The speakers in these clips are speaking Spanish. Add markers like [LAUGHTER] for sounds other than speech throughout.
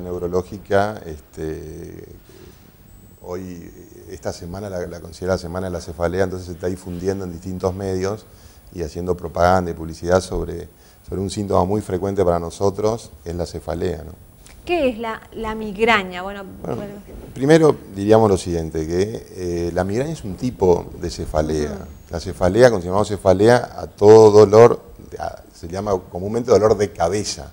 neurológica, este, hoy, esta semana la, considera la semana de la cefalea, entonces se está difundiendo en distintos medios y haciendo propaganda y publicidad sobre, sobre un síntoma muy frecuente para nosotros, es la cefalea. ¿no? ¿Qué es la, migraña? Bueno, Primero diríamos lo siguiente, que eh, la migraña es un tipo de cefalea. La cefalea, consideramos cefalea a todo dolor, se llama comúnmente dolor de cabeza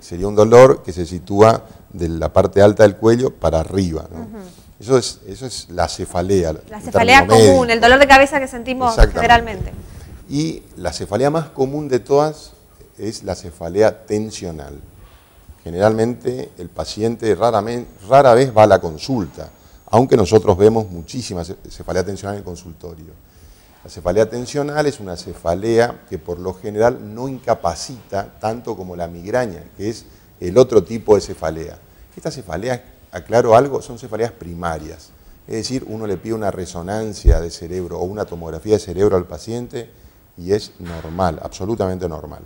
sería un dolor que se sitúa de la parte alta del cuello para arriba. Eso es, la cefalea. La cefalea común, el dolor de cabeza que sentimos generalmente. Y la cefalea más común de todas es la cefalea tensional. Generalmente el paciente raramente, rara vez va a la consulta, aunque nosotros vemos muchísima cefalea tensional en el consultorio. La cefalea tensional es una cefalea que por lo general no incapacita tanto como la migraña, que es el otro tipo de cefalea. Estas cefaleas, aclaro algo, son cefaleas primarias. Es decir, uno le pide una resonancia de cerebro o una tomografía de cerebro al paciente y es normal, absolutamente normal.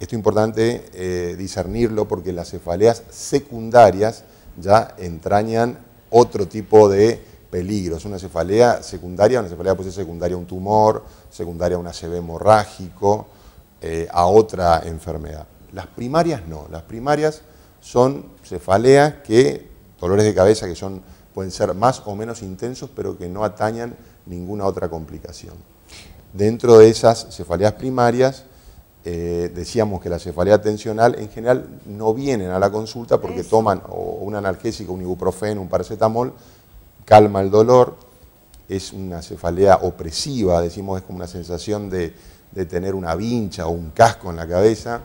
Esto es importante eh, discernirlo porque las cefaleas secundarias ya entrañan otro tipo de es Una cefalea secundaria, una cefalea puede ser secundaria a un tumor, secundaria a un ACV hemorrágico, eh, a otra enfermedad. Las primarias no, las primarias son cefaleas que, dolores de cabeza que son, pueden ser más o menos intensos, pero que no atañan ninguna otra complicación. Dentro de esas cefaleas primarias, eh, decíamos que la cefalea tensional en general no vienen a la consulta porque toman un analgésico, un ibuprofeno, un paracetamol, calma el dolor, es una cefalea opresiva, decimos, es como una sensación de, tener una vincha o un casco en la cabeza,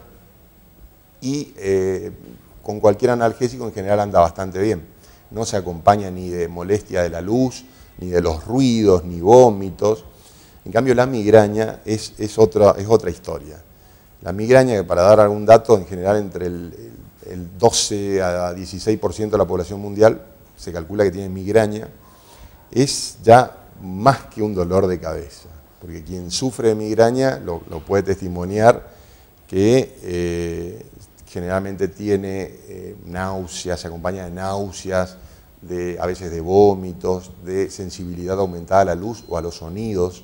y eh, con cualquier analgésico en general anda bastante bien. No se acompaña ni de molestia de la luz, ni de los ruidos, ni vómitos. En cambio, la migraña es, otra, es otra historia. La migraña, que para dar algún dato, en general entre el, el 12 a 16% de la población mundial se calcula que tiene migraña, es ya más que un dolor de cabeza, porque quien sufre de migraña lo, puede testimoniar que eh, generalmente tiene eh, náuseas, se acompaña de náuseas, de, a veces de vómitos, de sensibilidad aumentada a la luz o a los sonidos.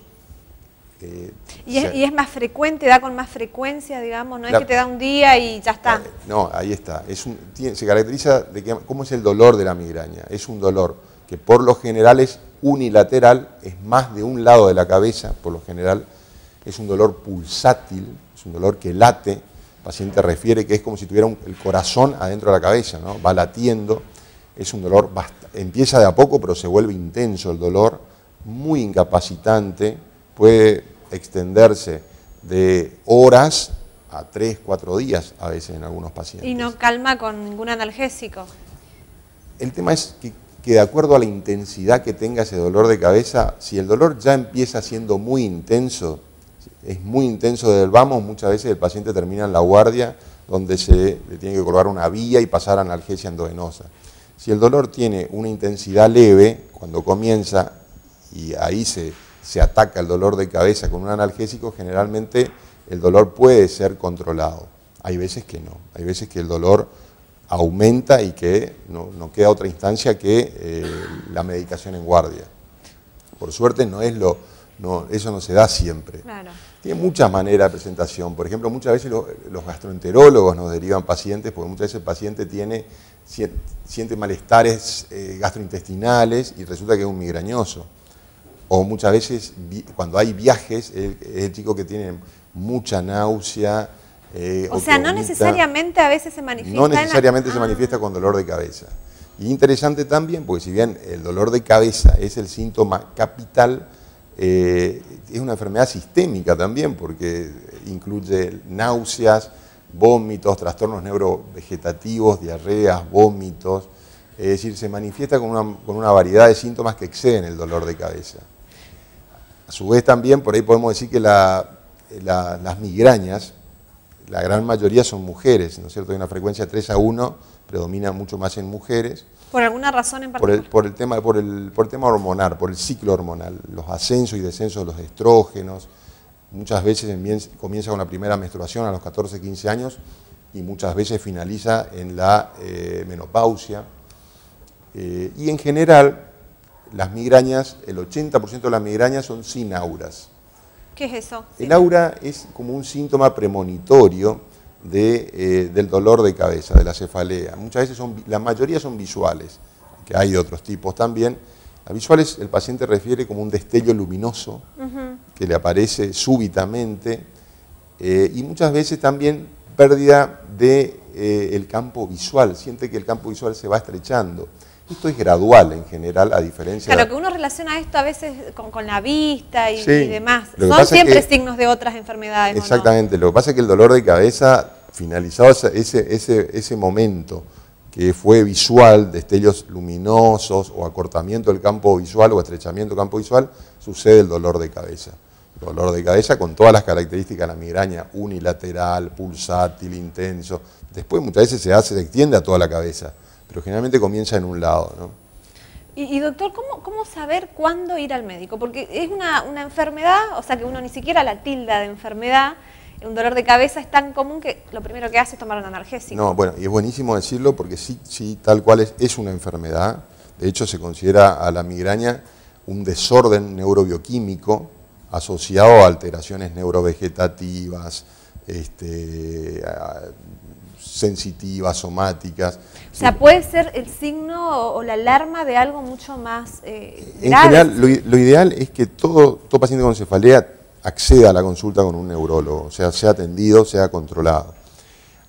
Este, ¿Y, es, más frecuente, da con más frecuencia, digamos? ¿No es que te da un día y ya está? Eh, no, ahí está. se caracteriza de que, cómo es el dolor de la migraña. Es un dolor que por lo general es unilateral, es más de un lado de la cabeza, por lo general. Es un dolor pulsátil, es un dolor que late. El paciente refiere que es como si tuviera el corazón adentro de la cabeza, ¿no? va latiendo. Es un dolor, empieza de a poco, pero se vuelve intenso el dolor, muy incapacitante, puede extenderse de horas a tres, cuatro días a veces en algunos pacientes. ¿Y no calma con ningún analgésico? El tema es que, de acuerdo a la intensidad que tenga ese dolor de cabeza, si el dolor ya empieza siendo muy intenso, es muy intenso desde el vamos, muchas veces el paciente termina en la guardia donde se le tiene que colgar una vía y pasar analgesia endovenosa. Si el dolor tiene una intensidad leve, cuando comienza y ahí se se ataca el dolor de cabeza con un analgésico, generalmente el dolor puede ser controlado. Hay veces que no, hay veces que el dolor aumenta y que no, queda otra instancia que eh, la medicación en guardia. Por suerte no es lo, no, eso no se da siempre. Tiene muchas maneras de presentación. Por ejemplo, muchas veces los, gastroenterólogos nos derivan pacientes porque muchas veces el paciente tiene, siente malestares eh, gastrointestinales y resulta que es un migrañoso. O muchas veces cuando hay viajes, es el chico que tiene mucha náusea. Eh, o, sea, no necesariamente a veces se manifiesta. No necesariamente se ah. manifiesta con dolor de cabeza. Y interesante también, porque si bien el dolor de cabeza es el síntoma capital, eh, es una enfermedad sistémica también, porque incluye náuseas, vómitos, trastornos neurovegetativos, diarreas, vómitos. Es decir, se manifiesta con una variedad de síntomas que exceden el dolor de cabeza. A su vez también, por ahí podemos decir que las migrañas, la gran mayoría son mujeres, ¿no es cierto? Hay una frecuencia 3 a 1, predomina mucho más en mujeres. ¿Por alguna razón en particular? Por el, tema, por, el, por tema hormonal, por el ciclo hormonal, los ascensos y descensos de los estrógenos. Muchas veces comienza con la primera menstruación a los 14, 15 años y muchas veces finaliza en la eh, menopausia. Eh, y en general, las migrañas, el 80% de las migrañas son sin auras. ¿Qué es eso? El aura es como un síntoma premonitorio de, eh, del dolor de cabeza, de la cefalea. Muchas veces son, la mayoría son visuales, que hay otros tipos también. A visuales el paciente refiere como un destello luminoso que le aparece súbitamente eh, y muchas veces también pérdida del de, eh, campo visual, siente que el campo visual se va estrechando. Esto es gradual en general, a diferencia... de... Claro, que uno relaciona esto a veces con, la vista y, y demás. Son siempre signos de otras enfermedades. Exactamente, lo que pasa es que el dolor de cabeza, finalizado ese, ese, ese momento que fue visual, destellos luminosos o acortamiento del campo visual o estrechamiento del campo visual, sucede el dolor de cabeza dolor de cabeza con todas las características de la migraña, unilateral, pulsátil, intenso. Después muchas veces se hace, se extiende a toda la cabeza pero generalmente comienza en un lado. ¿no? Y, doctor, ¿cómo, saber cuándo ir al médico? Porque es una, enfermedad, o sea que uno ni siquiera la tilda de enfermedad, un dolor de cabeza es tan común que lo primero que hace es tomar una analgésica. No, bueno, y es buenísimo decirlo porque sí, sí tal cual es, una enfermedad. De hecho, se considera a la migraña un desorden neurobioquímico asociado a alteraciones neurovegetativas, este, sensitivas, somáticas. O sea, puede ser el signo o la alarma de algo mucho más eh, En general, lo, ideal es que todo, paciente con cefalea acceda a la consulta con un neurólogo, o sea, sea atendido, sea controlado.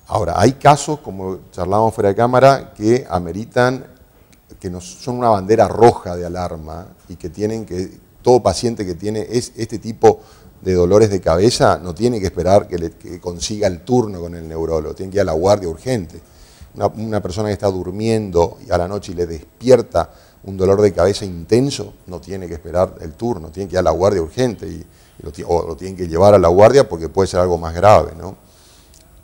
Ahora, hay casos, como charlábamos fuera de cámara, que ameritan, que nos, son una bandera roja de alarma y que tienen que, todo paciente que tiene es, este tipo de de dolores de cabeza no tiene que esperar que, consiga el turno con el neurólogo, tiene que ir a la guardia urgente. Una, persona que está durmiendo a la noche y le despierta un dolor de cabeza intenso, no tiene que esperar el turno, tiene que ir a la guardia urgente y, o lo tiene que llevar a la guardia porque puede ser algo más grave.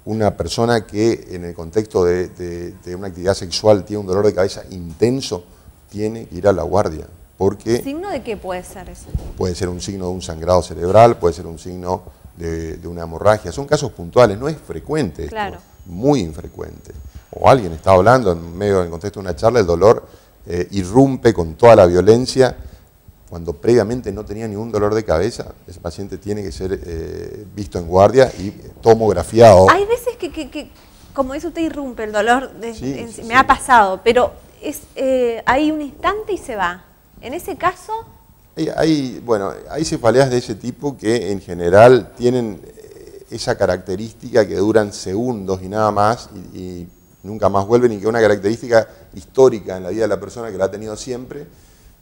Una persona que en el contexto de una actividad sexual tiene un dolor de cabeza intenso, tiene que ir a la guardia. ¿Signo de qué puede ser eso? Puede ser un signo de un sangrado cerebral, puede ser un signo de, una hemorragia. Son casos puntuales, no es frecuente. Muy infrecuente. O alguien está hablando en medio, del contexto de una charla, el dolor eh, irrumpe con toda la violencia cuando previamente no tenía ningún dolor de cabeza, ese paciente tiene que ser eh, visto en guardia y eh, tomografiado. Hay veces que, como eso te irrumpe el dolor, me ha pasado, pero es, hay un instante y se va. En ese caso... Hay, bueno, hay cefaleas de ese tipo que en general tienen eh, esa característica que duran segundos y nada más y, nunca más vuelven y que es una característica histórica en la vida de la persona que la ha tenido siempre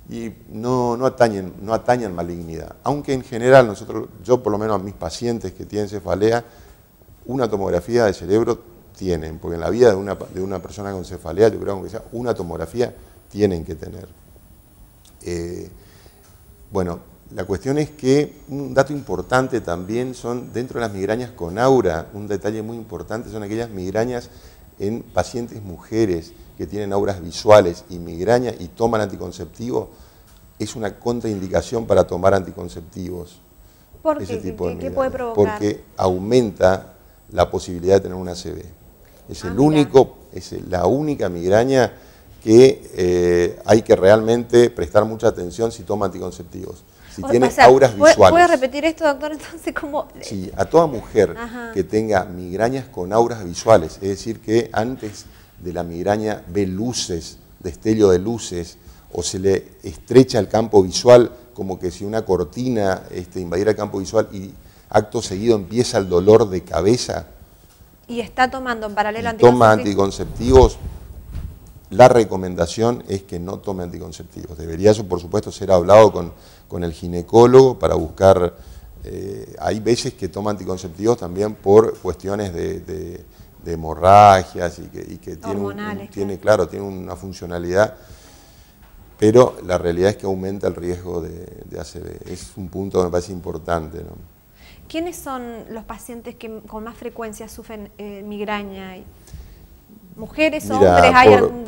y no, no, atañen, no malignidad. Aunque en general nosotros, yo por lo menos a mis pacientes que tienen cefalea, una tomografía de cerebro tienen, porque en la vida de una, persona con cefalea, yo creo que sea una tomografía tienen que tener. Eh, bueno, la cuestión es que un dato importante también son dentro de las migrañas con aura, un detalle muy importante son aquellas migrañas en pacientes mujeres que tienen auras visuales y migraña y toman anticonceptivos, es una contraindicación para tomar anticonceptivos. ¿Por ese qué? Tipo ¿Qué puede provocar? Porque aumenta la posibilidad de tener una ACV. Es el ah, único, es la única migraña que eh, hay que realmente prestar mucha atención si toma anticonceptivos, si tiene auras visuales. ¿Puede repetir esto, doctor? [LAUGHS] Entonces, ¿cómo? Sí, a toda mujer que tenga migrañas con auras visuales, es decir, que antes de la migraña ve luces, destello de luces, o se le estrecha el campo visual, como que si una cortina este, invadiera el campo visual y acto seguido empieza el dolor de cabeza. Y está tomando en paralelo anticonceptivos. Toma anticonceptivos la recomendación es que no tome anticonceptivos. Debería eso, por supuesto, ser hablado con, con el ginecólogo para buscar... Eh, hay veces que toma anticonceptivos también por cuestiones de, hemorragias y que, tiene, claro, tiene una funcionalidad pero la realidad es que aumenta el riesgo de, de ACV. Es un punto que me parece importante. ¿Quiénes son los pacientes que con más frecuencia sufren eh, migraña? ¿Mujeres, hombres? ¿Hay algún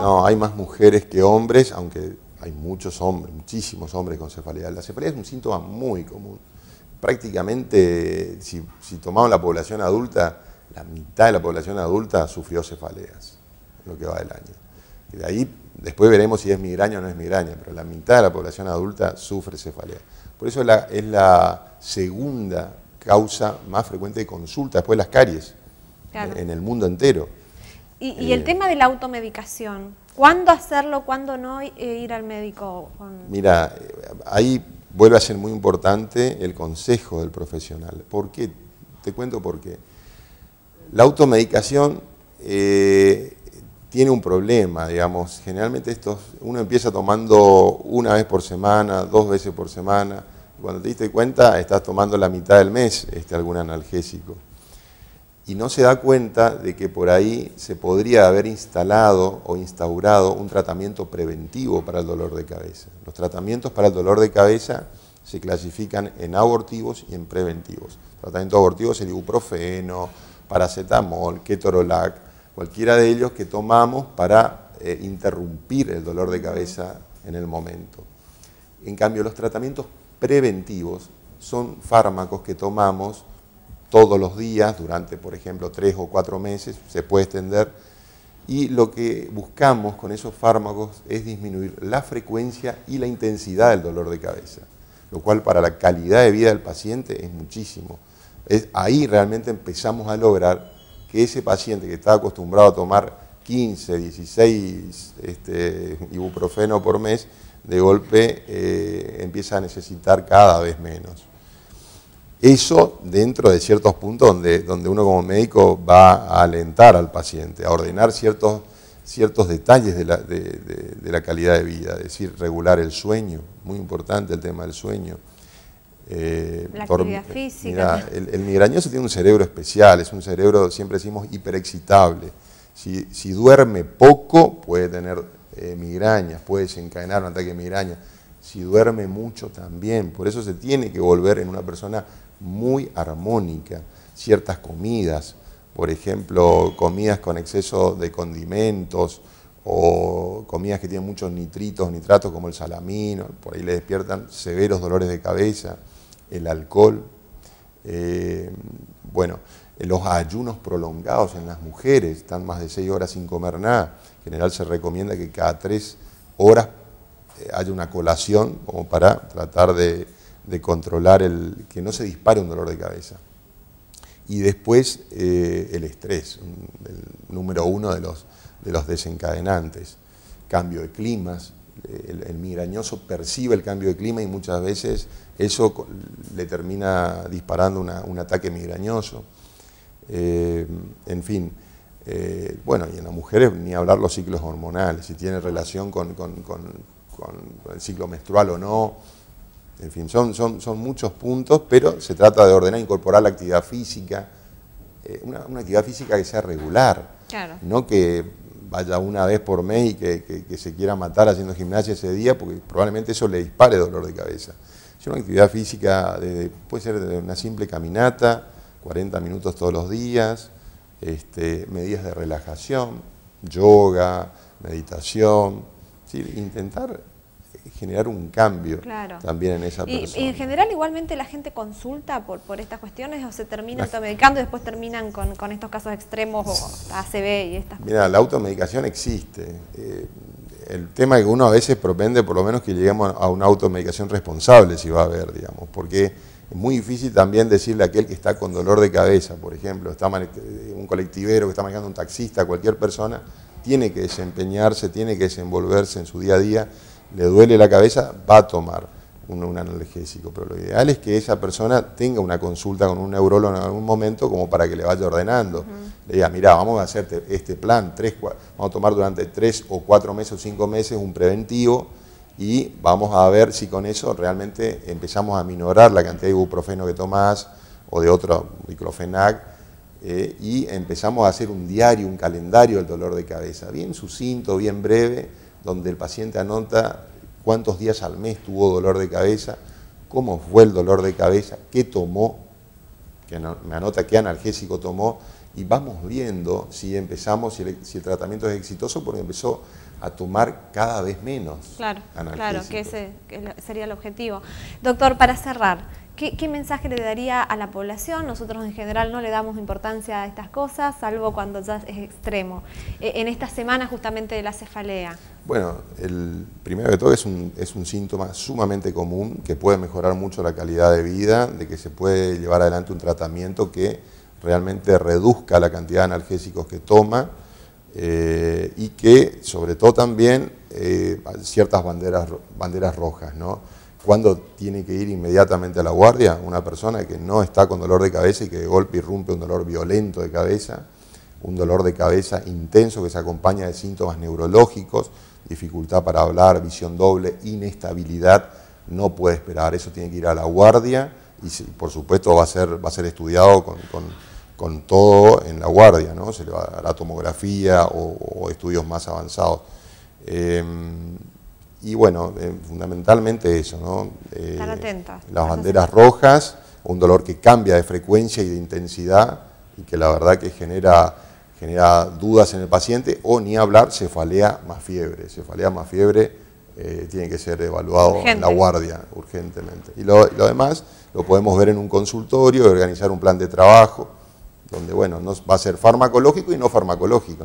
No, hay más mujeres que hombres, aunque hay muchos hombres, muchísimos hombres con cefalea. La cefalea es un síntoma muy común. Prácticamente, si, tomamos la población adulta, la mitad de la población adulta sufrió cefaleas lo que va del año. Y de ahí, después veremos si es migraña o no es migraña, pero la mitad de la población adulta sufre cefalea. Por eso es la segunda causa más frecuente de consulta, después las caries, en el mundo entero. Y, eh, el tema de la automedicación, ¿cuándo hacerlo, cuándo no eh, ir al médico? Mira, ahí vuelve a ser muy importante el consejo del profesional. ¿Por qué? Te cuento por qué. La automedicación eh, tiene un problema, digamos. Generalmente estos, uno empieza tomando una vez por semana, dos veces por semana. Cuando te diste cuenta, estás tomando la mitad del mes este, algún analgésico y no se da cuenta de que por ahí se podría haber instalado o instaurado un tratamiento preventivo para el dolor de cabeza. Los tratamientos para el dolor de cabeza se clasifican en abortivos y en preventivos. Tratamientos tratamiento abortivo es el ibuprofeno, paracetamol, ketorolac, cualquiera de ellos que tomamos para eh, interrumpir el dolor de cabeza en el momento. En cambio, los tratamientos preventivos son fármacos que tomamos todos los días, durante, por ejemplo, tres o cuatro meses, se puede extender. Y lo que buscamos con esos fármacos es disminuir la frecuencia y la intensidad del dolor de cabeza, lo cual para la calidad de vida del paciente es muchísimo. Es, ahí realmente empezamos a lograr que ese paciente que está acostumbrado a tomar 15, 16 este, ibuprofeno por mes, de golpe eh, empieza a necesitar cada vez menos. Eso dentro de ciertos puntos donde, donde uno como médico va a alentar al paciente, a ordenar ciertos, ciertos detalles de la, calidad de vida, es decir, regular el sueño, muy importante el tema del sueño. Eh, la actividad física. el, migrañoso tiene un cerebro especial, es un cerebro, siempre decimos, hiperexcitable. Si, si duerme poco, puede tener eh, migrañas, puede desencadenar un ataque de migraña. Si duerme mucho, también. Por eso se tiene que volver en una persona muy armónica, ciertas comidas, por ejemplo, comidas con exceso de condimentos o comidas que tienen muchos nitritos, nitratos como el salamino, por ahí le despiertan severos dolores de cabeza, el alcohol, eh, bueno, los ayunos prolongados en las mujeres, están más de 6 horas sin comer nada. En general se recomienda que cada 3 horas eh, haya una colación como para tratar de de controlar el, que no se dispare un dolor de cabeza. Y después eh, el estrés, el número uno de los, de los desencadenantes. Cambio de climas, el, migrañoso percibe el cambio de clima y muchas veces eso le termina disparando un ataque migrañoso. Eh, en fin, eh, bueno, y en las mujeres ni hablar los ciclos hormonales, si tiene relación con, con, con el ciclo menstrual o no en fin, son, muchos puntos, pero se trata de ordenar, e incorporar la actividad física, eh, una, actividad física que sea regular, no que vaya una vez por mes y que, se quiera matar haciendo gimnasia ese día, porque probablemente eso le dispare dolor de cabeza. Si una actividad física de, puede ser una simple caminata, 40 minutos todos los días, este, medidas de relajación, yoga, meditación, intentar generar un cambio también en esa persona. Y, en general igualmente la gente consulta por, estas cuestiones o se termina automedicando y después terminan con, estos casos extremos o ACV y estas Mira, la automedicación existe. Eh, el tema es que uno a veces propende por lo menos que lleguemos a una automedicación responsable, si va a haber, digamos, porque es muy difícil también decirle a aquel que está con dolor de cabeza, por ejemplo, está eh, un colectivero que está manejando un taxista, cualquier persona, tiene que desempeñarse, tiene que desenvolverse en su día a día le duele la cabeza, va a tomar un, analgésico, pero lo ideal es que esa persona tenga una consulta con un neurólogo en algún momento como para que le vaya ordenando. Le diga, mira, vamos a hacerte este plan, vamos a tomar durante tres o cuatro meses o cinco meses un preventivo y vamos a ver si con eso realmente empezamos a minorar la cantidad de ibuprofeno que tomás o de otro microfenac eh, y empezamos a hacer un diario, un calendario del dolor de cabeza, bien sucinto, bien breve, donde el paciente anota cuántos días al mes tuvo dolor de cabeza, cómo fue el dolor de cabeza, qué tomó, que me anota qué analgésico tomó, y vamos viendo si empezamos, si el, tratamiento es exitoso, porque empezó a tomar cada vez menos. Claro, claro, que ese sería el objetivo. Doctor, para cerrar, ¿Qué, mensaje le daría a la población? Nosotros en general no le damos importancia a estas cosas, salvo cuando ya es extremo. E, en esta semana justamente de la cefalea. Bueno, el, primero de todo es un, síntoma sumamente común que puede mejorar mucho la calidad de vida, de que se puede llevar adelante un tratamiento que realmente reduzca la cantidad de analgésicos que toma eh, y que sobre todo también eh, ciertas banderas, banderas rojas, ¿no? ¿Cuándo tiene que ir inmediatamente a la guardia una persona que no está con dolor de cabeza y que de golpe irrumpe un dolor violento de cabeza, un dolor de cabeza intenso que se acompaña de síntomas neurológicos, dificultad para hablar, visión doble, inestabilidad? No puede esperar, eso tiene que ir a la guardia y por supuesto va a ser, va a ser estudiado con, todo en la guardia, ¿no? se le va a la tomografía o, estudios más avanzados. Em, y bueno, eh, fundamentalmente eso, ¿no? Eh, las banderas rojas, un dolor que cambia de frecuencia y de intensidad y que la verdad que genera, genera dudas en el paciente o ni hablar cefalea más fiebre. Cefalea más fiebre eh, tiene que ser evaluado en la guardia urgentemente. Y lo, demás lo podemos ver en un consultorio, organizar un plan de trabajo, donde bueno, no, va a ser farmacológico y no farmacológico.